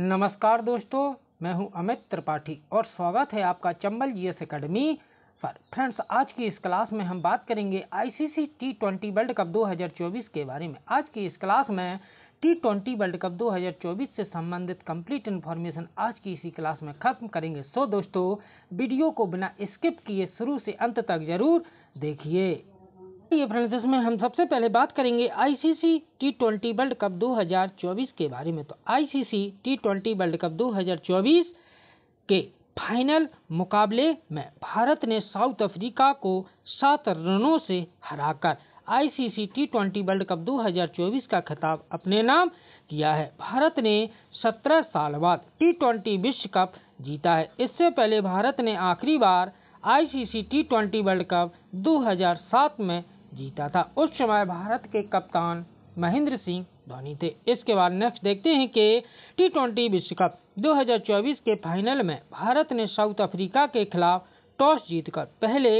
नमस्कार दोस्तों मैं हूं अमित त्रिपाठी और स्वागत है आपका चंबल जीएस एकेडमी पर फ्रेंड्स आज की इस क्लास में हम बात करेंगे ICC T twenty world cup 2024 के बारे में आज की इस क्लास में टी ट्वेंटी वर्ल्ड कप 2024 से संबंधित कंप्लीट इन्फॉर्मेशन आज की इसी क्लास में खत्म करेंगे सो दोस्तों वीडियो को बिना स्किप किए शुरू से अंत तक जरूर देखिए ये फ्रेंड्स इसमें हम सबसे पहले बात करेंगे ICC T twenty world cup 2024 के बारे में तो ICC T twenty world cup 2024 के फाइनल मुकाबले में भारत ने साउथ अफ्रीका को सात रनों से हराकर ICC T twenty world cup 2024 का खिताब अपने नाम किया है भारत ने 17 साल बाद टी ट्वेंटी विश्व कप जीता है इससे पहले भारत ने आखिरी बार ICC T twenty world cup 2007 में जीता था उस समय भारत के कप्तान महेंद्र सिंह धोनी थे इसके बाद नेक्स्ट देखते हैं कि टी ट्वेंटी विश्व कप 2024 के फाइनल में भारत ने साउथ अफ्रीका के खिलाफ टॉस जीतकर पहले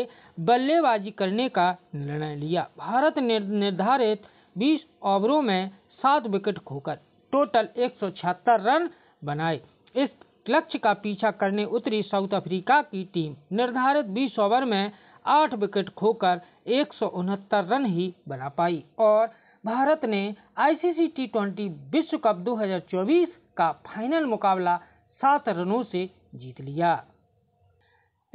बल्लेबाजी करने का निर्णय लिया भारत ने निर्धारित 20 ओवरों में सात विकेट खोकर टोटल एक रन बनाए इस लक्ष्य का पीछा करने उतरी साउथ अफ्रीका की टीम निर्धारित 20 ओवर में आठ विकेट खोकर एक रन ही बना पाई और भारत ने आईसीसी टी ट्वेंटी विश्व कप 2024 का फाइनल मुकाबला सात रनों से जीत लिया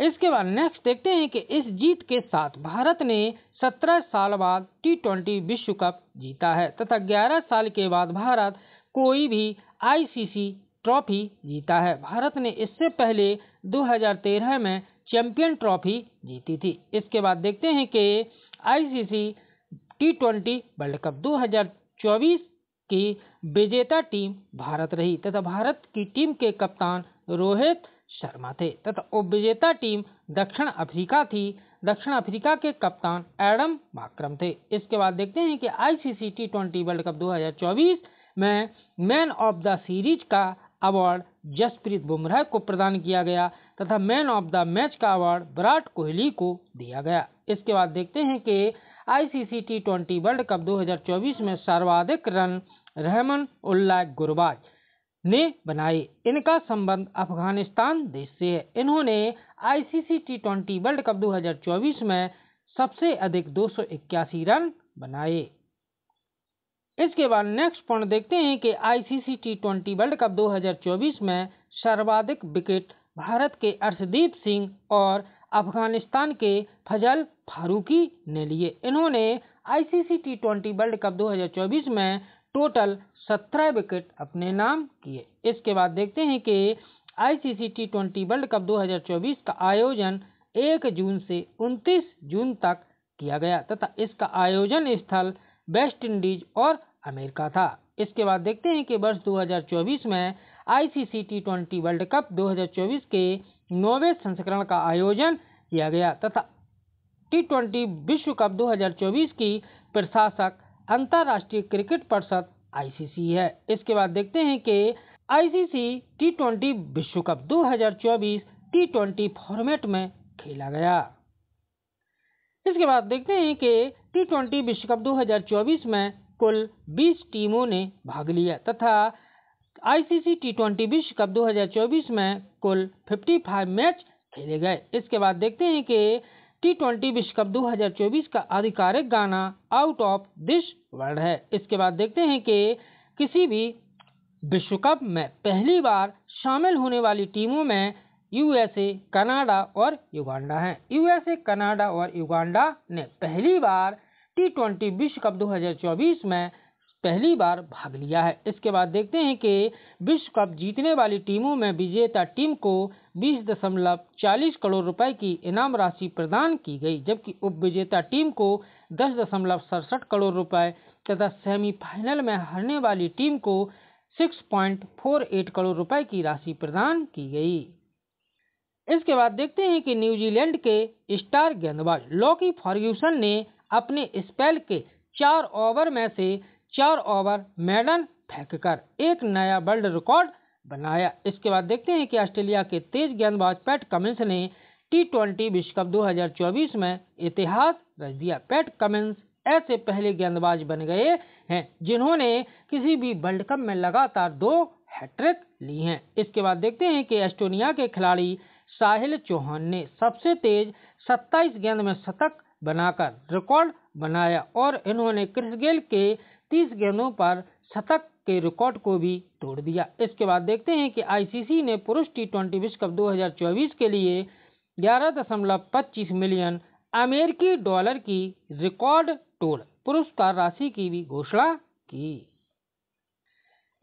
इसके बाद नेक्स्ट देखते हैं कि इस जीत के साथ भारत ने 17 साल बाद टी ट्वेंटी विश्व कप जीता है तथा 11 साल के बाद भारत कोई भी आईसीसी ट्रॉफी जीता है भारत ने इससे पहले 2013 में चैंपियन ट्रॉफी जीती थी इसके बाद देखते हैं कि ICC T twenty world cup 2024 की विजेता टीम भारत रही तथा भारत की टीम के कप्तान रोहित शर्मा थे तथा उपविजेता टीम दक्षिण अफ्रीका थी दक्षिण अफ्रीका के कप्तान एडम माक्रम थे इसके बाद देखते हैं कि ICC T twenty world cup 2024 में मैन ऑफ द सीरीज का अवार्ड जसप्रीत बुमराह को प्रदान किया गया तथा मैन ऑफ द मैच का अवार्ड विराट कोहली को दिया गया इसके बाद देखते हैं कि ICC T twenty world cup 2024 में सर्वाधिक रन रहमन उल्ला गुरबाज ने बनाए इनका संबंध अफगानिस्तान देश से है इन्होंने ICC T twenty world cup 2024 में सबसे अधिक दो रन बनाए इसके बाद नेक्स्ट पॉइंट देखते हैं कि ICC T twenty world cup 2024 में सर्वाधिक विकेट भारत के अर्शदीप सिंह और अफगानिस्तान के फजल फारूकी ने लिए इन्होंने ICC T twenty world cup 2024 में टोटल 17 विकेट अपने नाम किए इसके बाद देखते हैं कि ICC T twenty world cup 2024 का आयोजन 1 जून से 29 जून तक किया गया तथा इसका आयोजन स्थल वेस्ट इंडीज और अमेरिका था इसके बाद देखते हैं कि वर्ष 2024 में ICC T twenty world cup 2024 के नौवे संस्करण का आयोजन किया गया तथा टी ट्वेंटी विश्व कप 2024 की प्रशासक अंतर्राष्ट्रीय क्रिकेट परिषद आईसीसी है इसके बाद देखते हैं कि आईसीसी टी ट्वेंटी विश्व कप 2024 टी ट्वेंटी फॉर्मेट में खेला गया इसके बाद देखते हैं कि टी ट्वेंटी विश्व कप 2024 में कुल 20 टीमों ने भाग लिया तथा आईसीसी टी ट्वेंटी विश्व कप 2024 में कुल 55 मैच खेले गए इसके बाद देखते हैं कि टी ट्वेंटी विश्व कप 2024 का आधिकारिक गाना आउट ऑफ दिस वर्ल्ड है इसके बाद देखते हैं कि किसी भी विश्व कप में पहली बार शामिल होने वाली टीमों में यूएसए कनाडा और युगांडा हैं यूएसए कनाडा और युगांडा ने पहली बार टी ट्वेंटी विश्व कप 2024 में पहली बार भाग लिया है इसके बाद देखते हैं कि विश्व कप जीतने वाली टीमों में विजेता टीम को बीस दशमलव चालीस करोड़ रुपए की इनाम राशि प्रदान की गई जबकि उप विजेता टीम को दस दशमलव सड़सठ करोड़ रुपए तथा सेमीफाइनल में हारने वाली टीम को six point four eight crore रुपए की राशि प्रदान की गई इसके बाद देखते हैं कि न्यूजीलैंड के स्टार गेंदबाज लॉकी फॉर्ग्यूसन ने अपने स्पेल के चार ओवर में से चार ओवर मैडन फेंककर एक नया वर्ल्ड रिकॉर्ड बनाया इसके बाद देखते हैं कि ऑस्ट्रेलिया के तेज गेंदबाज पैट कमिंस ने टी ट्वेंटी विश्व कप 2024 में इतिहास रच दिया पैट कमिंस ऐसे पहले गेंदबाज बन गए हैं जिन्होंने किसी भी वर्ल्ड कप में लगातार दो हैट्रिक ली हैं इसके बाद देखते हैं कि एस्टोनिया के खिलाड़ी साहिल चौहान ने सबसे तेज 27 गेंद में शतक बनाकर रिकॉर्ड बनाया और इन्होंने क्रिस गेल के 30 गेंदों पर शतक के रिकॉर्ड को भी तोड़ दिया इसके बाद देखते हैं कि आईसीसी ने पुरुष टी ट्वेंटी विश्व कप दो के लिए पच्चीस मिलियन अमेरिकी डॉलर की रिकॉर्ड तोड़ पुरस्कार राशि की भी घोषणा की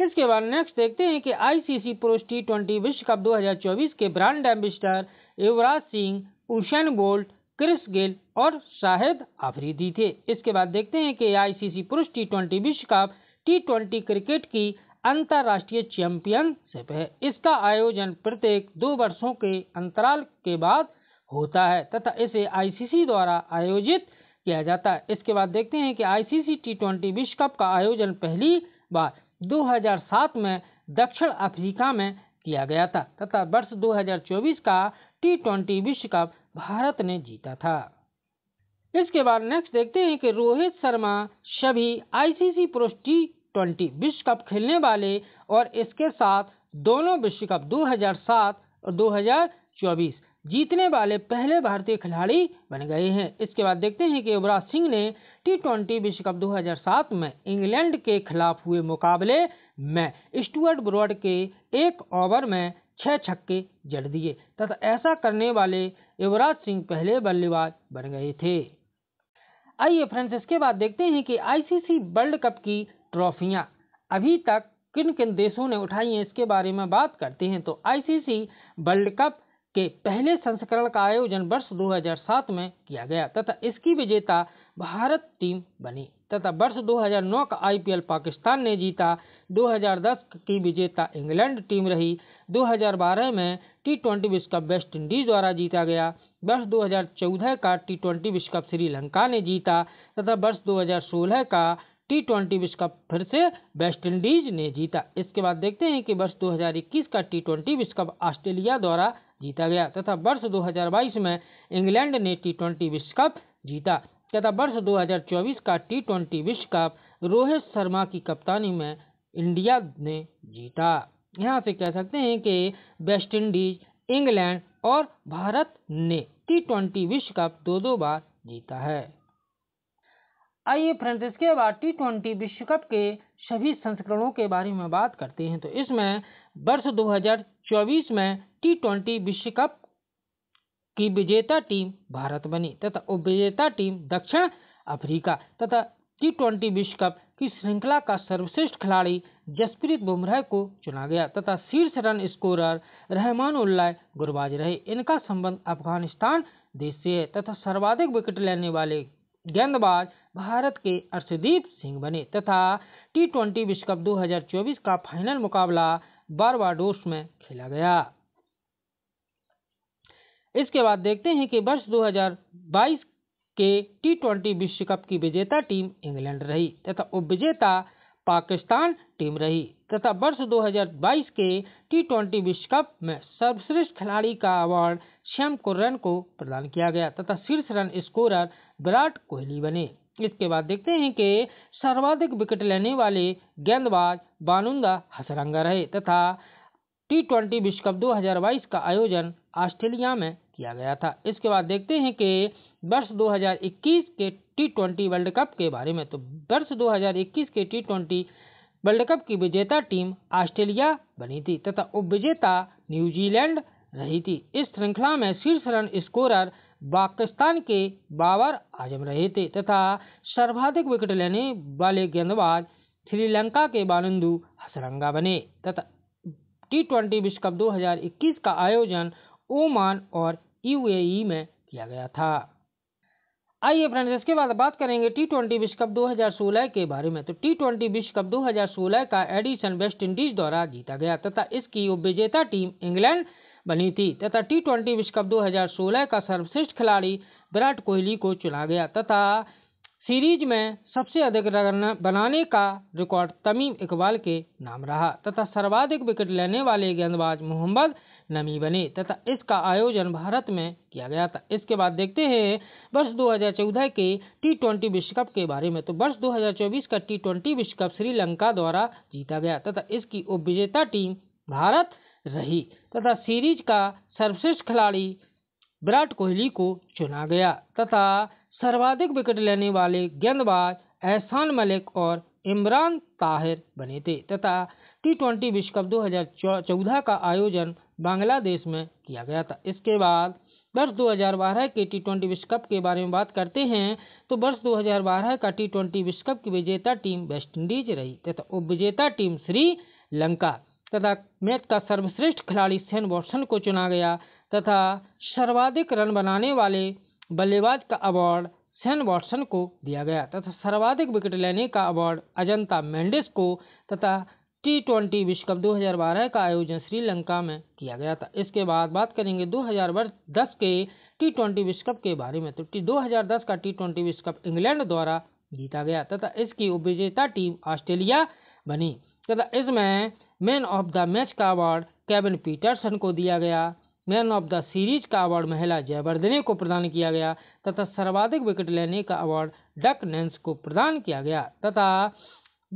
इसके बाद नेक्स्ट देखते हैं कि आईसीसी पुरुष टी ट्वेंटी विश्व कप 2024 के brand ambassador Yuvraj Singh Usain Bolt Chris Gayle और शाहिद आफरीदी थे इसके बाद देखते हैं कि आईसीसी पुरुष टी ट्वेंटी विश्व कप टी ट्वेंटी क्रिकेट की अंतर्राष्ट्रीय चैंपियनशिप है इसका आयोजन प्रत्येक दो वर्षों के अंतराल के बाद होता है तथा इसे आईसीसी द्वारा आयोजित किया जाता है इसके बाद देखते हैं कि आईसीसी टी ट्वेंटी विश्व कप का आयोजन पहली बार 2007 में दक्षिण अफ्रीका में किया गया था तथा वर्ष 2024 का टी ट्वेंटी विश्व कप भारत ने जीता था इसके बाद नेक्स्ट देखते हैं कि रोहित शर्मा सभी आईसीसी पुरुष टी ट्वेंटी विश्व कप खेलने वाले और इसके साथ दोनों विश्व कप 2007 और 2024 जीतने वाले पहले भारतीय खिलाड़ी बन गए हैं इसके बाद देखते हैं कि युवराज सिंह ने टी ट्वेंटी विश्व कप 2007 में इंग्लैंड के खिलाफ हुए मुकाबले में स्टुअर्ट ब्रॉड के एक ओवर में छः छक्के जड़ दिए तथा ऐसा करने वाले युवराज सिंह पहले बल्लेबाज बन गए थे आइए फ्रेंड्स इसके बाद देखते हैं कि आईसीसी वर्ल्ड कप की ट्रॉफियां अभी तक किन किन देशों ने उठाई हैं इसके बारे में बात करते हैं तो आईसीसी वर्ल्ड कप के पहले संस्करण का आयोजन वर्ष 2007 में किया गया तथा इसकी विजेता भारत टीम बनी तथा वर्ष 2009 का आईपीएल पाकिस्तान ने जीता 2010 की विजेता इंग्लैंड टीम रही 2012 में टी ट्वेंटी विश्व कप वेस्ट इंडीज द्वारा जीता गया वर्ष 2014 का टी ट्वेंटी विश्व कप श्रीलंका ने जीता तथा वर्ष 2016 का टी ट्वेंटी विश्व कप फिर से वेस्ट इंडीज ने जीता इसके बाद देखते हैं कि वर्ष 2021 का टी ट्वेंटी विश्व कप ऑस्ट्रेलिया द्वारा जीता गया तथा वर्ष 2022 में इंग्लैंड ने टी ट्वेंटी विश्व कप जीता तथा वर्ष 2024 का टी ट्वेंटी विश्व कप रोहित शर्मा की कप्तानी में इंडिया ने जीता यहाँ से कह सकते हैं कि वेस्ट इंडीज इंग्लैंड और भारत ने टी ट्वेंटी विश्व कप दो दो बार जीता है आइए फ्रेंड्स इसके बाद टी ट्वेंटी विश्व कप के सभी संस्करणों के बारे में बात करते हैं तो इसमें वर्ष 2024 में टी ट्वेंटी विश्व कप की विजेता टीम भारत बनी तथा उपविजेता टीम दक्षिण अफ्रीका तथा टी ट्वेंटी विश्व कप की श्रृंखला का सर्वश्रेष्ठ खिलाड़ी जसप्रीत बुमराह को चुना गया तथा शीर्ष रन स्कोरर रहमान उल्लाह गुरबाज रहे इनका संबंध अफगानिस्तान देश से है तथा सर्वाधिक विकेट लेने वाले गेंदबाज भारत के अर्शदीप सिंह बने तथा टी ट्वेंटी विश्व कप 2024 का फाइनल मुकाबला बारवाडोस में खेला गया इसके बाद देखते हैं कि वर्ष 2022 के टी ट्वेंटी विश्व कप की विजेता टीम इंग्लैंड रही तथा उप विजेता पाकिस्तान टीम रही तथा वर्ष 2022 के टी ट्वेंटी विश्व कप में सर्वश्रेष्ठ खिलाड़ी का अवार्ड श्याम कुर्रन को प्रदान किया गया तथा शीर्ष रन स्कोरर विराट कोहली बने इसके बाद देखते हैं कि सर्वाधिक विकेट लेने वाले गेंदबाज बानुंदा हसरंगा रहे तथा टी ट्वेंटी विश्व कप 2022 का आयोजन ऑस्ट्रेलिया में किया गया था इसके बाद देखते हैं कि वर्ष 2021 के टी ट्वेंटी वर्ल्ड कप के बारे में तो वर्ष 2021 के टी ट्वेंटी वर्ल्ड कप की विजेता टीम ऑस्ट्रेलिया बनी थी तथा उप विजेता न्यूजीलैंड रही थी इस श्रृंखला में शीर्ष रन स्कोरर पाकिस्तान के बाबर आजम रहे थे तथा सर्वाधिक विकेट लेने वाले गेंदबाज श्रीलंका के बानंदू हसरंगा बने तथा टी ट्वेंटी विश्व कप दो का आयोजन ओमान और यूएई में किया गया था आइए फ्रेंड्स इसके बाद बात करेंगे टी ट्वेंटी विश्व कप 2016 के बारे में तो टी ट्वेंटी विश्व कप 2016 का एडिशन वेस्ट इंडीज द्वारा जीता गया तथा इसकी विजेता टीम इंग्लैंड बनी थी तथा टी ट्वेंटी विश्व कप 2016 का सर्वश्रेष्ठ खिलाड़ी विराट कोहली को चुना गया तथा सीरीज में सबसे अधिक रन बनाने का रिकॉर्ड तमीम इकबाल के नाम रहा तथा सर्वाधिक विकेट लेने वाले गेंदबाज मोहम्मद नमी बने तथा इसका आयोजन भारत में किया गया था इसके बाद देखते हैं वर्ष 2014 के टी ट्वेंटी विश्व कप के बारे में तो वर्ष 2024 का टी ट्वेंटी विश्व कप श्रीलंका द्वारा जीता गया तथा इसकी उपविजेता टीम भारत रही तथा सीरीज का सर्वश्रेष्ठ खिलाड़ी विराट कोहली को चुना गया तथा सर्वाधिक विकेट लेने वाले गेंदबाज एहसान मलिक और इमरान ताहिर बने थे तथा टी ट्वेंटी विश्व कप दो का आयोजन बांग्लादेश में किया गया था इसके बाद वर्ष 2012 के टी ट्वेंटी विश्व कप के बारे में बात करते हैं तो वर्ष 2012 का टी ट्वेंटी विश्व कप की विजेता टीम वेस्टइंडीज रही तथा उप विजेता टीम श्रीलंका तथा मैच का सर्वश्रेष्ठ खिलाड़ी सेन वॉटसन को चुना गया तथा सर्वाधिक रन बनाने वाले बल्लेबाज का अवार्ड सेन वॉटसन को दिया गया तथा सर्वाधिक विकेट लेने का अवार्ड अजंता मेंडिस को तथा टी ट्वेंटी विश्व कप 2012 का आयोजन श्रीलंका में किया गया था इसके बाद बात करेंगे 2010 के टी ट्वेंटी विश्व कप के बारे में तो टी दस का टी ट्वेंटी विश्व कप इंग्लैंड द्वारा जीता गया तथा इसकी उपविजेता टीम ऑस्ट्रेलिया बनी तथा इसमें मैन ऑफ द मैच का अवार्ड केविन पीटरसन को दिया गया मैन ऑफ द सीरीज का अवार्ड महिला जयवर्धने को प्रदान किया गया तथा सर्वाधिक विकेट लेने का अवार्ड डक नेंस को प्रदान किया गया तथा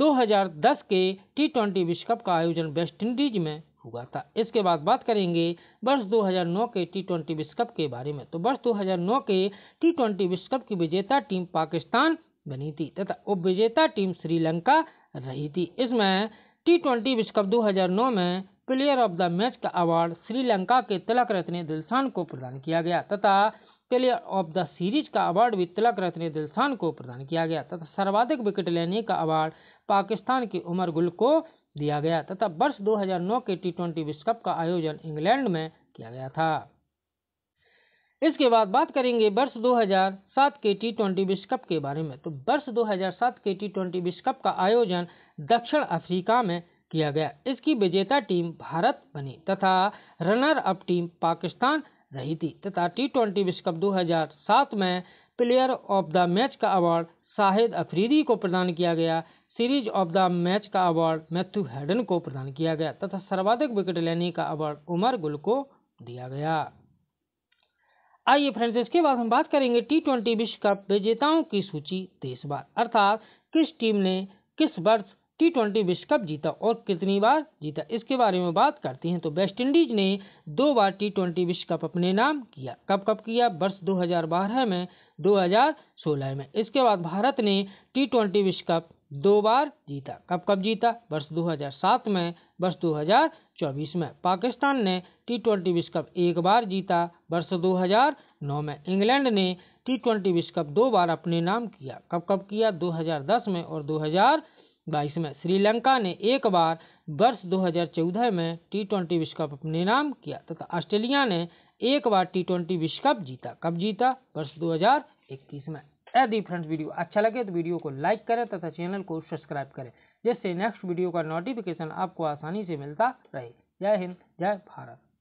2010 के टी ट्वेंटी विश्व कप का आयोजन वेस्टइंडीज में हुआ था इसके बाद बात करेंगे वर्ष 2009 के टी ट्वेंटी विश्व कप के बारे में तो वर्ष 2009 के टी ट्वेंटी विश्व कप की विजेता टीम पाकिस्तान बनी थी तथा उप विजेता टीम श्रीलंका रही थी इसमें टी ट्वेंटी विश्व कप 2009 में प्लेयर ऑफ द मैच का अवार्ड श्रीलंका के तिलक रत्न दिलशान को प्रदान किया गया तथा प्लेयर ऑफ द सीरीज का अवार्ड भी तिलक रत्न दिलशान को प्रदान किया गया तथा सर्वाधिक विकेट लेने का अवार्ड पाकिस्तान के उमर गुल को दिया गया तथा वर्ष 2009 के टी विश्व कप का आयोजन इंग्लैंड में किया गया था इसके बाद बात करेंगे वर्ष 2007 के टी ट्वेंटी विश्व कप के बारे में तो वर्ष 2007 के टी ट्वेंटी विश्व कप का आयोजन दक्षिण अफ्रीका में किया गया इसकी विजेता टीम भारत बनी तथा रनर अप टीम पाकिस्तान रही थी तथा टी ट्वेंटी विश्व कप 2007 में प्लेयर ऑफ द मैच का अवार्ड शाहिद अफरीदी को प्रदान किया गया सीरीज ऑफ द मैच का अवार्ड मैथ्यू हेडन को प्रदान किया गया तथा सर्वाधिक विकेट लेने का अवार्ड उमर गुल को दिया गया आइए फ्रेंड्स इसके बाद हम बात करेंगे टी ट्वेंटी विश्व कप विजेताओं की सूची देश बार अर्थात किस टीम ने किस वर्ष टी ट्वेंटी विश्व कप जीता और कितनी बार जीता इसके बारे में बात करते हैं तो वेस्टइंडीज ने दो बार टी ट्वेंटी विश्व कप अपने नाम किया कब कब किया वर्ष 2012 में 2016 में इसके बाद भारत ने टी ट्वेंटी विश्व कप दो बार जीता कब कब जीता वर्ष 2007 में वर्ष 2024 में पाकिस्तान ने टी ट्वेंटी विश्व कप एक बार जीता वर्ष 2009 में इंग्लैंड ने टी ट्वेंटी विश्व कप दो बार अपने नाम किया कब कब किया 2010 में और हजार बाईस में श्रीलंका ने एक बार वर्ष 2014 में टी ट्वेंटी विश्व कप अपने नाम किया तथा ऑस्ट्रेलिया ने एक बार टी ट्वेंटी विश्व कप जीता कब जीता वर्ष 2021 में यदि फ्रेंड्स वीडियो अच्छा लगे तो वीडियो को लाइक करें तथा चैनल को सब्सक्राइब करें जिससे नेक्स्ट वीडियो का नोटिफिकेशन आपको आसानी से मिलता रहे जय हिंद जय भारत